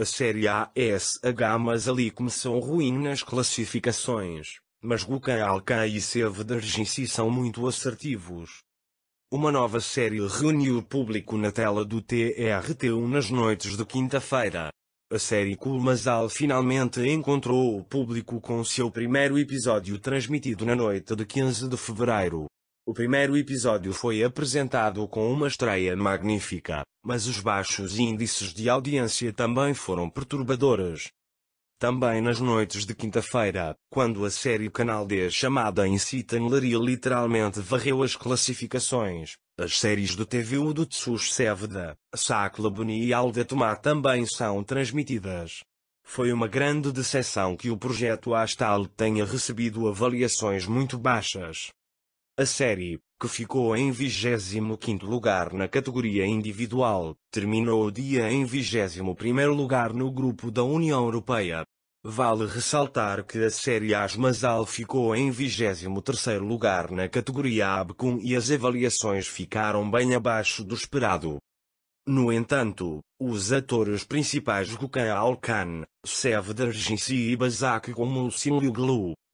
A Série ASH mas ali começou ruim nas classificações, mas Guca Alca e Sevedargensi são muito assertivos. Uma nova série reuniu o público na tela do TRT1 nas noites de quinta-feira. A série Kulmazal finalmente encontrou o público com seu primeiro episódio transmitido na noite de 15 de fevereiro. O primeiro episódio foi apresentado com uma estreia magnífica, mas os baixos índices de audiência também foram perturbadores. Também nas noites de quinta-feira, quando a série Canal D chamada Incita Larry literalmente varreu as classificações, as séries do TV do Tsush Sevda, Saclaboni e Alda Tomá também são transmitidas. Foi uma grande decepção que o projeto Astal tenha recebido avaliações muito baixas. A série, que ficou em 25º lugar na categoria individual, terminou o dia em 21º lugar no grupo da União Europeia. Vale ressaltar que a série Asmazal ficou em 23º lugar na categoria ABCUM e as avaliações ficaram bem abaixo do esperado. No entanto, os atores principais Gukan Alkan, Sev Jinsi e Bazak Gomulcin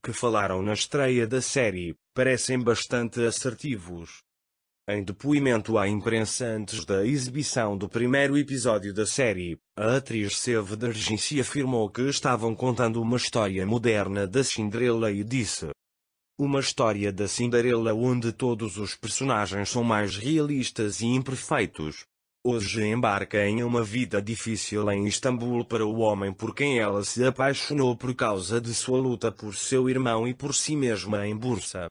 que falaram na estreia da série, parecem bastante assertivos. Em depoimento à imprensa antes da exibição do primeiro episódio da série, a atriz Seve Dergency afirmou que estavam contando uma história moderna da Cinderela e disse uma história da Cinderela onde todos os personagens são mais realistas e imperfeitos, Hoje embarca em uma vida difícil em Istambul para o homem por quem ela se apaixonou por causa de sua luta por seu irmão e por si mesma em Bursa.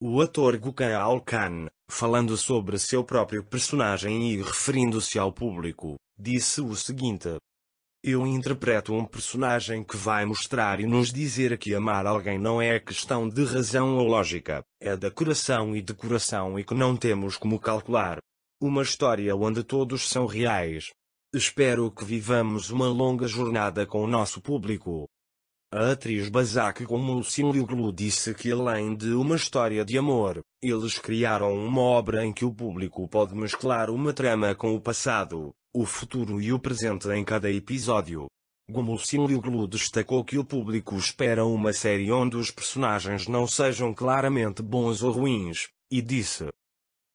O ator Gukan Al-Khan, falando sobre seu próprio personagem e referindo-se ao público, disse o seguinte. Eu interpreto um personagem que vai mostrar e nos dizer que amar alguém não é questão de razão ou lógica, é da coração e de coração e que não temos como calcular, uma história onde todos são reais. Espero que vivamos uma longa jornada com o nosso público. A atriz Bazak como Lucinlioglu disse que além de uma história de amor, eles criaram uma obra em que o público pode mesclar uma trama com o passado, o futuro e o presente em cada episódio. Gomulcinlioglu destacou que o público espera uma série onde os personagens não sejam claramente bons ou ruins, e disse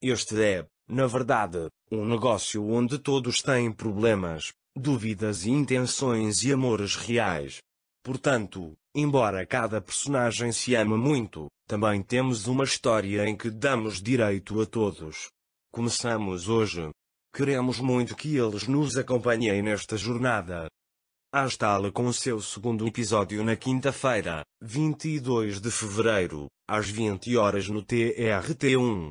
Este é, na verdade, um negócio onde todos têm problemas, dúvidas e intenções e amores reais. Portanto, embora cada personagem se ama muito, também temos uma história em que damos direito a todos. Começamos hoje. Queremos muito que eles nos acompanhem nesta jornada. Astala com seu segundo episódio na quinta-feira, 22 de fevereiro, às 20 horas no TRT1.